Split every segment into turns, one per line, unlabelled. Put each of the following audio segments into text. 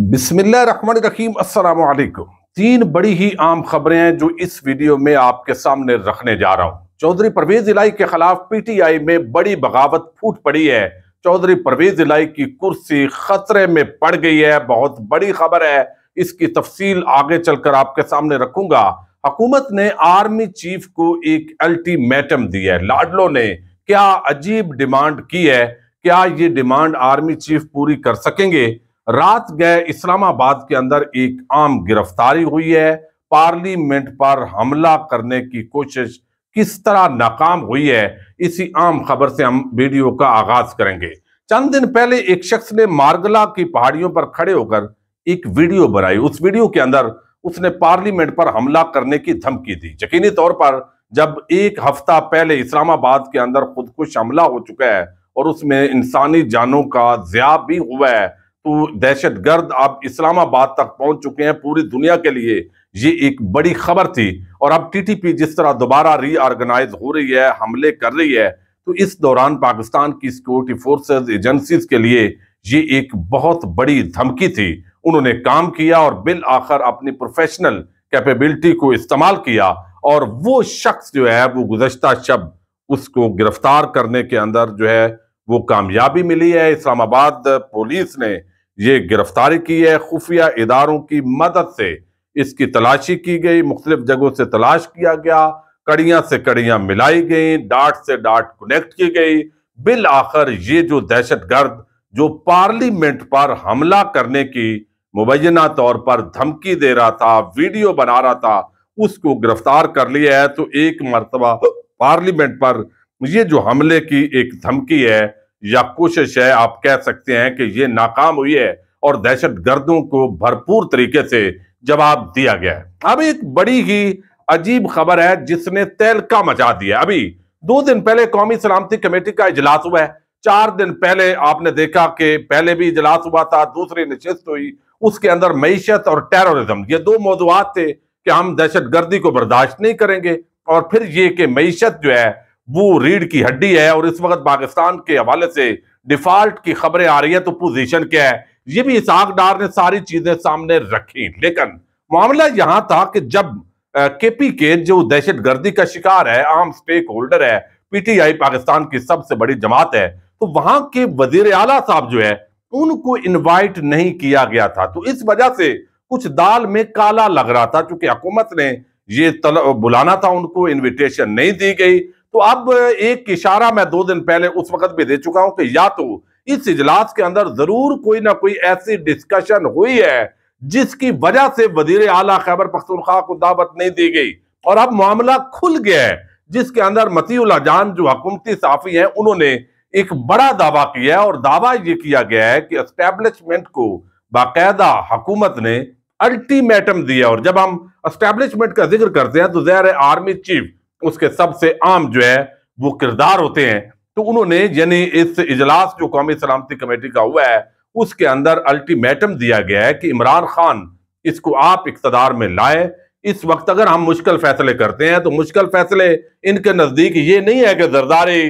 रखीम अस्सलाम तीन बड़ी ही आम खबरें हैं जो इस वीडियो में आपके सामने रखने जा रहा हूं चौधरी परवेज इलाई के खिलाफ पीटीआई में बड़ी बगावत फूट पड़ी है चौधरी परवेज इलाई की कुर्सी खतरे में पड़ गई है बहुत बड़ी खबर है इसकी तफसील आगे चलकर आपके सामने रखूंगा हकूमत ने आर्मी चीफ को एक अल्टीमेटम दिया है लाडलो ने क्या अजीब डिमांड की है क्या ये डिमांड आर्मी चीफ पूरी कर सकेंगे रात गए इस्लामाबाद के अंदर एक आम गिरफ्तारी हुई है पार्लियामेंट पर हमला करने की कोशिश किस तरह नाकाम हुई है इसी आम खबर से हम वीडियो का आगाज करेंगे चंद दिन पहले एक शख्स ने मार्गला की पहाड़ियों पर खड़े होकर एक वीडियो बनाई उस वीडियो के अंदर उसने पार्लियामेंट पर हमला करने की धमकी दी यकीनी तौर पर जब एक हफ्ता पहले इस्लामाबाद के अंदर खुदकुश हमला हो चुका है और उसमें इंसानी जानों का जिया भी हुआ है तो दहशत गर्द अब इस्लामाबाद तक पहुंच चुके हैं पूरी दुनिया के लिए ये एक बड़ी खबर थी और अब टीटीपी जिस तरह दोबारा रीऑर्गेनाइज हो रही है हमले कर रही है तो इस दौरान पाकिस्तान की सिक्योरिटी फोर्सेज एजेंसीज के लिए ये एक बहुत बड़ी धमकी थी उन्होंने काम किया और बिल आखिर अपनी प्रोफेशनल कैपेबिलिटी को इस्तेमाल किया और वो शख्स जो है वो गुजशत शब उसको गिरफ्तार करने के अंदर जो है वो कामयाबी मिली है इस्लामाबाद पुलिस ने ये गिरफ्तारी की है खुफिया इदारों की मदद से इसकी तलाशी की गई मुख्तलिफ जगहों से तलाश किया गया कड़ियां से कड़ियां मिलाई गई डाट से डाट कनेक्ट की गई बिल आखिर ये जो दहशत गर्द जो पार्लियामेंट पर हमला करने की मुबैना तौर पर धमकी दे रहा था वीडियो बना रहा था उसको गिरफ्तार कर लिया है तो एक मरतबा पार्लियामेंट पर ये जो हमले की एक धमकी है या कोशिश है आप कह सकते हैं कि ये नाकाम हुई है और दहशत गर्दों को भरपूर तरीके से जवाब दिया गया है अब एक बड़ी ही अजीब खबर है जिसने तहलका मचा दिया अभी दो दिन पहले कौमी सलामती कमेटी का इजलास हुआ है चार दिन पहले आपने देखा कि पहले भी इजलास हुआ था दूसरी नशिस्त हुई उसके अंदर मीशत और टेररिज्म ये दो मौजूद थे कि हम दहशत गर्दी को बर्दाश्त नहीं करेंगे और फिर ये कि मीशत जो है वो रीढ़ की हड्डी है और इस वक्त पाकिस्तान के हवाले से डिफॉल्ट की खबरें आ रही है तो पोजीशन क्या है ये भी इसाक डार ने सारी चीजें सामने रखी लेकिन मामला यहां था कि जब केपी के जो दहशत गर्दी का शिकार है आम स्टेक होल्डर है पीटीआई पाकिस्तान की सबसे बड़ी जमात है तो वहां के वजीर आला साहब जो है उनको इनवाइट नहीं किया गया था तो इस वजह से कुछ दाल में काला लग रहा था क्योंकि हुकूमत ने ये बुलाना था उनको इनविटेशन नहीं दी गई तो अब एक इशारा मैं दो दिन पहले उस वक्त भी दे चुका हूं कि या तो इस इजलास के अंदर जरूर कोई ना कोई ऐसी डिस्कशन हुई है जिसकी वजह से वजीर आला खैबर पख्तूनख्वा को दावत नहीं दी गई और अब मामला खुल गया है जिसके अंदर मतीउल्ला जान जो हकूमती साफी है उन्होंने एक बड़ा दावा किया है और दावा यह किया गया है कि इस्टेब्लिशमेंट को बाकायदा हकूमत ने अल्टीमेटम दिया और जब हम एस्टेब्लिशमेंट का जिक्र करते हैं तो जहर आर्मी चीफ उसके सबसे आम जो है वो किरदार होते हैं तो उन्होंने यानी इस इजलास जो कौमी सलामती कमेटी का हुआ है उसके अंदर अल्टीमेटम दिया गया है कि इमरान खान इसको आप इकतदार में लाए इस वक्त अगर हम मुश्किल फैसले करते हैं तो मुश्किल फैसले इनके नज़दीक ये नहीं है कि जरदारी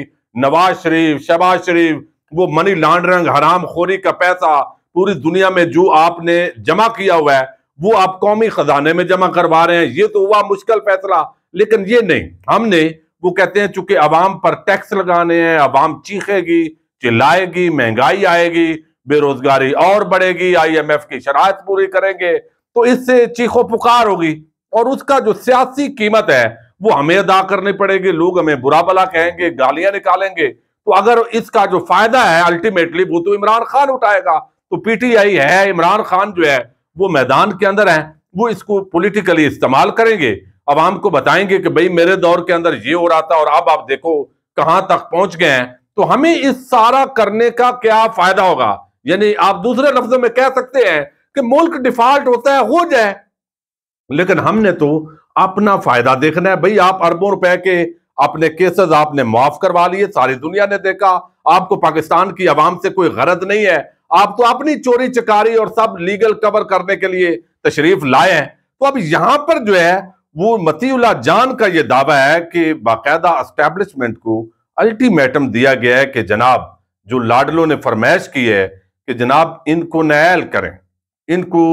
नवाज शरीफ शहबाज शरीफ वो मनी लॉन्ड्रिंग हराम खोरी का पैसा पूरी दुनिया में जो आपने जमा किया हुआ है वो आप कौमी खजाने में जमा करवा रहे हैं ये तो हुआ मुश्किल फैसला लेकिन ये नहीं हमने वो कहते हैं चूंकि अवाम पर टैक्स लगाने हैं आवाम चीखेगी चिल्लाएगी महंगाई आएगी बेरोजगारी और बढ़ेगी आईएमएफ की शरात पूरी करेंगे तो इससे चीखो पुकार होगी और उसका जो सियासी कीमत है वो हमें अदा करनी पड़ेगी लोग हमें बुरा भला कहेंगे गालियां निकालेंगे तो अगर इसका जो फायदा है अल्टीमेटली वो तो इमरान खान उठाएगा तो पीटीआई है इमरान खान जो है वो मैदान के अंदर है वो इसको पोलिटिकली इस्तेमाल करेंगे आवाम को बताएंगे कि भाई मेरे दौर के अंदर ये हो रहा था और अब आप देखो कहां तक पहुंच गए हैं तो हमें इस सारा करने का क्या फायदा होगा यानी आप दूसरे लफ्जों में कह सकते हैं कि मुल्क डिफॉल्ट होता है हो जाए लेकिन हमने तो अपना फायदा देखना है भाई आप अरबों रुपए के अपने केसेस आपने माफ करवा लिए सारी दुनिया ने देखा आपको पाकिस्तान की आवाम से कोई गरज नहीं है आप तो अपनी चोरी चकारी और सब लीगल कवर करने के लिए तशरीफ लाए हैं तो अब यहां पर जो है वो मतीउल्ला जान का ये दावा है कि बाकायदा अस्टैब्लिशमेंट को अल्टीमेटम दिया गया है कि जनाब जो लाडलो ने फरमाइश की है कि जनाब इनको नैल करें इनको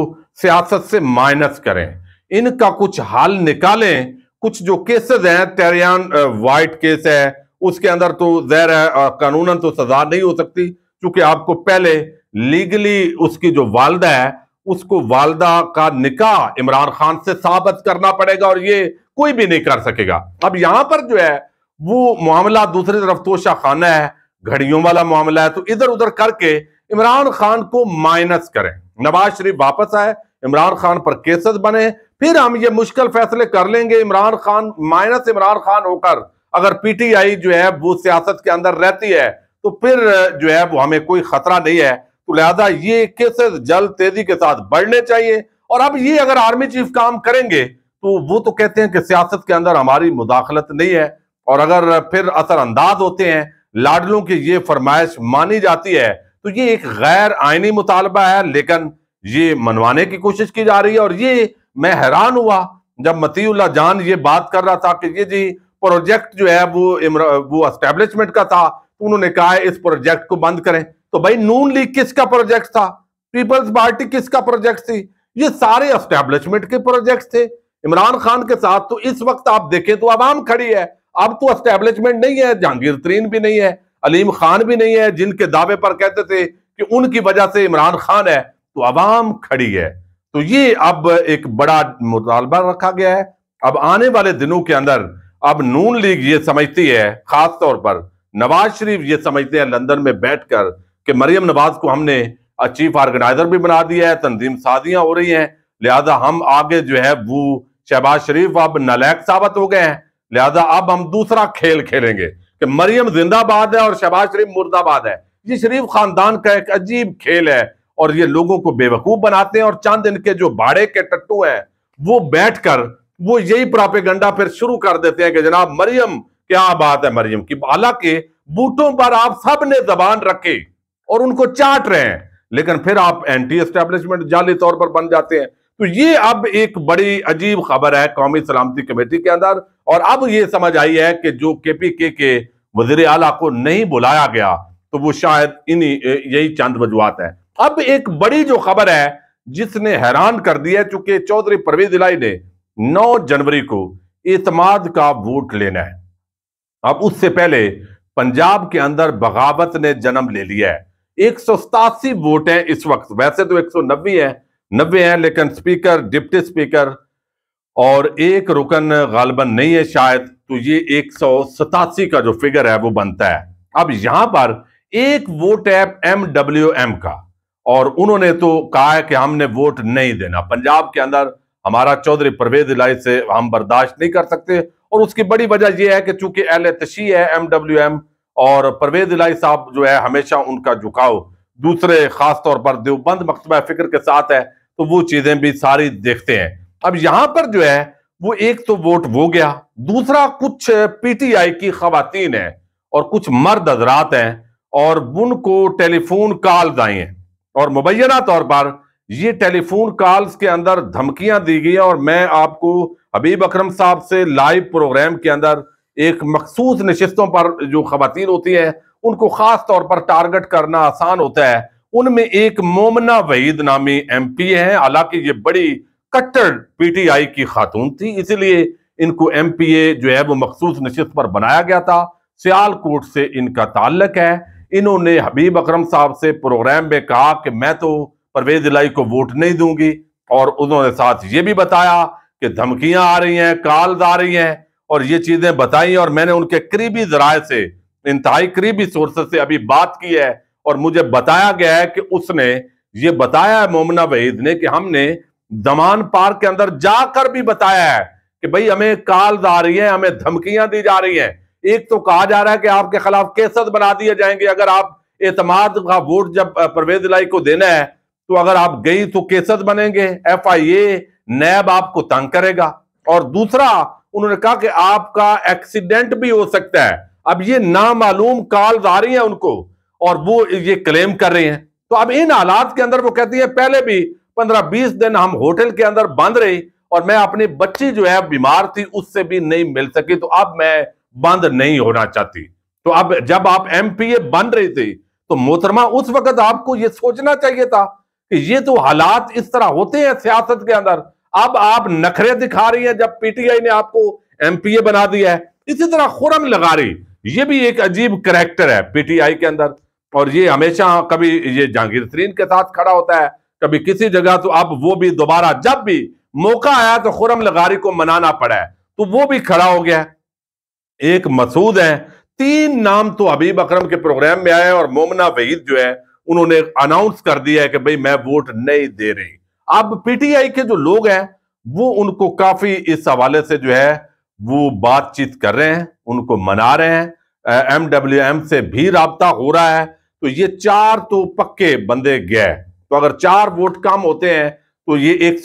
सियासत से माइनस करें इनका कुछ हाल निकालें कुछ जो केसेस हैं टेरियान वाइट केस है उसके अंदर तो जहर कानूनन तो सजा नहीं हो सकती क्योंकि आपको पहले लीगली उसकी जो वालदा है उसको वालदा का निकाह इमरान खान से साबित करना पड़ेगा और ये कोई भी नहीं कर सकेगा अब यहां पर जो है वो मामला दूसरी तरफ तोशा खाना है घड़ियों वाला मामला है तो इधर उधर करके इमरान खान को माइनस करें नवाज शरीफ वापस आए इमरान खान पर केसेस बने फिर हम ये मुश्किल फैसले कर लेंगे इमरान खान माइनस इमरान खान होकर अगर पीटीआई जो है वो सियासत के अंदर रहती है तो फिर जो है वो हमें कोई खतरा नहीं है तो लिहाजा ये केसेस जल्द तेजी के साथ बढ़ने चाहिए और अब ये अगर आर्मी चीफ काम करेंगे तो वो तो कहते हैं कि सियासत के अंदर हमारी मुदाखलत नहीं है और अगर फिर असरअंदाज होते हैं लाडलों की ये फरमाइश मानी जाती है तो ये एक गैर आइनी मुतालबा है लेकिन ये मनवाने की कोशिश की जा रही है और ये मैं हैरान हुआ जब मतीउल्ला जान ये बात कर रहा था कि ये जी प्रोजेक्ट जो है वो वो एस्टेब्लिशमेंट का था तो उन्होंने कहा इस प्रोजेक्ट को बंद करें तो भाई नून लीग किसका प्रोजेक्ट था पीपल्स पार्टी किसका प्रोजेक्ट थी ये सारे एस्टेब्लिशमेंट के प्रोजेक्ट थे इमरान खान के साथ तो इस वक्त आप देखें तो आवाम खड़ी है अब तो एस्टेब्लिशमेंट नहीं है जहांगीर तरीन भी नहीं है अलीम खान भी नहीं है जिनके दावे पर कहते थे कि उनकी वजह से इमरान खान है तो आवाम खड़ी है तो ये अब एक बड़ा मुतालबा रखा गया है अब आने वाले दिनों के अंदर अब नून लीग ये समझती है खास तौर पर नवाज शरीफ ये समझते हैं लंदन में बैठकर कि मरियम नवाज को हमने चीफ ऑर्गेनाइजर भी बना दिया है तंजीम साजियां हो रही हैं लिहाजा हम आगे जो है वो शहबाज शरीफ अब नलैक साबित हो गए हैं लिहाजा अब हम दूसरा खेल खेलेंगे कि मरियम जिंदाबाद है और शहबाज शरीफ मुर्दाबाद है ये शरीफ खानदान का एक अजीब खेल है और ये लोगों को बेवकूफ बनाते हैं और चंद इनके जो बाड़े के टट्टू हैं वो बैठ कर वो यही प्रापेगंडा फिर शुरू कर देते हैं कि जनाब मरियम क्या बात है मरियम की हालांकि बूटों पर आप सब ने जबान रखी और उनको चाट रहे हैं लेकिन फिर आप एंटी एस्टेब्लिशमेंट जाली तौर पर बन जाते हैं तो ये अब एक बड़ी अजीब खबर है कौमी सलामती कमेटी के अंदर और अब ये समझ आई है कि जो के पी के के वजीर आला को नहीं बुलाया गया तो वो शायद इन्हीं यही चंद वजुआत है अब एक बड़ी जो खबर है जिसने हैरान कर दिया है चूंकि चौधरी परवेज इलाई ने 9 जनवरी को एतमाद का वोट लेना है अब उससे पहले पंजाब के अंदर बगावत ने जन्म ले लिया है एक वोट है इस वक्त वैसे तो एक है नब्बे है लेकिन स्पीकर डिप्टी स्पीकर और एक रुकन गालबन नहीं है शायद तो ये एक का जो फिगर है वो बनता है अब यहां पर एक वोट है एम डब्ल्यू एम का और उन्होंने तो कहा है कि हमने वोट नहीं देना पंजाब के अंदर हमारा चौधरी परवेज इलाई से हम बर्दाश्त नहीं कर सकते और उसकी बड़ी वजह यह है कि चूंकि एल तशी है एम डब्ल्यू एम और परवेज इलाही साहब जो है हमेशा उनका झुकाव दूसरे खास तौर पर देवबंद मकसद फिक्र के साथ है तो वो चीजें भी सारी देखते हैं अब यहां पर जो है वो एक तो वोट वो गया दूसरा कुछ पीटीआई की खातन है और कुछ मर्द हजरात हैं और उनको टेलीफोन कॉल आई हैं और मुबैना तौर पर ये टेलीफोन कॉल्स के अंदर धमकियां दी गई और मैं आपको हबीब अकरम साहब से लाइव प्रोग्राम के अंदर एक मखसूस नशस्तों पर जो खातन होती है उनको ख़ास तौर पर टारगेट करना आसान होता है उनमें एक मोमना वहीद नामी एम पी हैं हालांकि ये बड़ी कट्टर पी टी आई की खातून थी इसीलिए इनको एम पी ए जो है वो मखसूस नशस्त पर बनाया गया था सियालकोट से इनका ताल्लक है इन्होंने हबीब अक्रम साहब से प्रोग्राम में कहा कि मैं तो परवेज इलाई को वोट नहीं दूंगी और उन्होंने साथ ये भी बताया कि धमकियां आ रही हैं कॉल्स आ रही हैं और ये चीजें बताई और मैंने उनके करीबी जराये से इंतहाई करीबी सोर्सेस से अभी बात की है और मुझे बताया गया है कि उसने ये बताया है मोमना वहीद ने कि हमने दमान पार्क के अंदर जाकर भी बताया है कि भाई हमें काल आ रही है हमें धमकियां दी जा रही हैं एक तो कहा जा रहा है कि आपके खिलाफ केसत बना दिए जाएंगे अगर आप एतमाद का वोट जब परवेज लाई को देना है तो अगर आप गई तो केसत बनेंगे एफ आई ए नैब आपको तंग करेगा और दूसरा उन्होंने कहा कि आपका एक्सीडेंट भी हो सकता है अब ये नामालूम कॉल आ रही है उनको और वो ये क्लेम कर रहे हैं तो अब इन हालात के अंदर वो कहती है पहले भी पंद्रह बीस दिन हम होटल के अंदर बंद रहे और मैं अपनी बच्ची जो है बीमार थी उससे भी नहीं मिल सकी तो अब मैं बंद नहीं होना चाहती तो अब जब आप एम बन रही थी तो मोहतरमा उस वक्त आपको ये सोचना चाहिए था कि ये तो हालात इस तरह होते हैं सियासत के अंदर अब आप नखरे दिखा रही हैं जब पीटीआई ने आपको एमपीए बना दिया है इसी तरह खुरम लगारी ये भी एक अजीब करेक्टर है पीटीआई के अंदर और ये हमेशा कभी ये जहांगीर तरीन के साथ खड़ा होता है कभी किसी जगह तो अब वो भी दोबारा जब भी मौका आया तो खुरम लगारी को मनाना पड़ा है तो वो भी खड़ा हो गया एक मसूद है तीन नाम तो हबीब अकरम के प्रोग्राम में आए और मोमना वहीद जो है उन्होंने अनाउंस कर दिया है कि भाई मैं वोट नहीं दे रही अब पीटीआई के जो लोग हैं वो उनको काफी इस हवाले से जो है वो बातचीत कर रहे हैं उनको मना रहे हैं एमडब्ल्यूएम एम से भी रहा हो रहा है तो ये चार तो पक्के बंदे गए तो अगर चार वोट कम होते हैं तो ये एक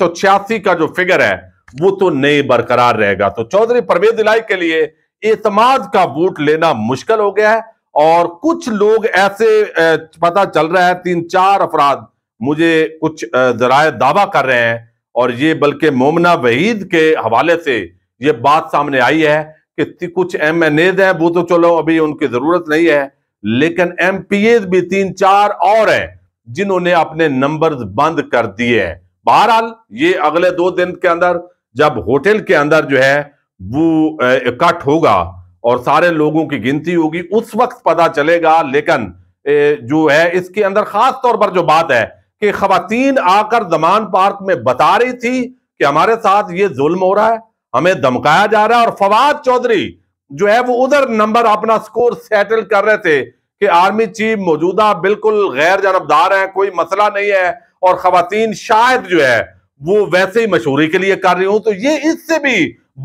का जो फिगर है वो तो नहीं बरकरार रहेगा तो चौधरी परवेज इलाई के लिए एतमाद का वोट लेना मुश्किल हो गया है और कुछ लोग ऐसे पता चल रहा है तीन चार अफराद मुझे कुछ जराए दावा कर रहे हैं और ये बल्कि मोमना वहीद के हवाले से ये बात सामने आई है कि कुछ एम एन एज हैं वो तो चलो अभी उनकी जरूरत नहीं है लेकिन एम पी एज भी तीन चार और हैं जिन्होंने अपने नंबर बंद कर दिए हैं बहरहाल ये अगले दो दिन के अंदर जब होटल के अंदर जो है वो इकट्ठ होगा और सारे लोगों की गिनती होगी उस वक्त पता चलेगा लेकिन जो है इसके अंदर खास तौर पर जो बात है कि खातन आकर दमान पार्क में बता रही थी कि हमारे साथ ये जुल्म हो रहा है हमें धमकाया जा रहा है और फवाद चौधरी जो है वो उधर नंबर अपना स्कोर सेटल कर रहे थे कि आर्मी चीफ मौजूदा बिल्कुल गैर जानबदार है कोई मसला नहीं है और खातन शायद जो है वो वैसे ही मशहूरी के लिए कर रही हूं तो ये इससे भी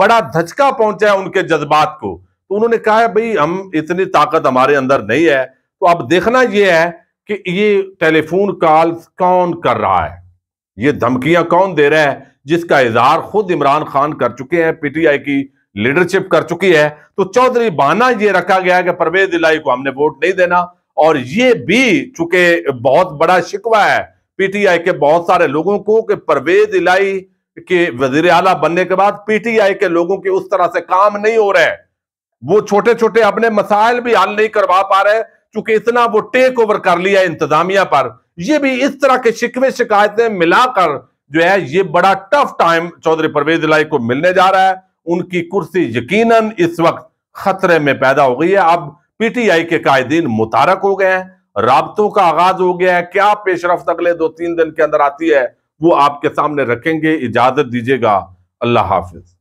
बड़ा धचका पहुंचा है उनके जज्बात को तो उन्होंने कहा है भाई हम इतनी ताकत हमारे अंदर नहीं है तो अब देखना यह है कि ये टेलीफोन कॉल कौन कर रहा है ये धमकियां कौन दे रहा है जिसका इजहार खुद इमरान खान कर चुके हैं पीटीआई की लीडरशिप कर चुकी है तो चौधरी बाना ये रखा गया कि परवेज इलाई को हमने वोट नहीं देना और ये भी चूंकि बहुत बड़ा शिकवा है पीटीआई के बहुत सारे लोगों को कि परवेज इलाई के वजीर आला बनने के बाद पीटीआई के लोगों के उस तरह से काम नहीं हो रहे वो छोटे छोटे अपने मसाइल भी हल नहीं करवा पा रहे चूंकि इतना वो टेक ओवर कर लिया इंतजामिया पर यह भी इस तरह के शिकवे शिकायतें मिलाकर जो है ये बड़ा टफ टाइम चौधरी परवेज लाई को मिलने जा रहा है उनकी कुर्सी यकीनन इस वक्त खतरे में पैदा हो गई है अब पीटीआई के कायदीन मुतारक हो गए हैं राबतों का आगाज हो गया है क्या पेशरफ अगले दो तीन दिन के अंदर आती है वो आपके सामने रखेंगे इजाजत दीजिएगा अल्लाह हाफिज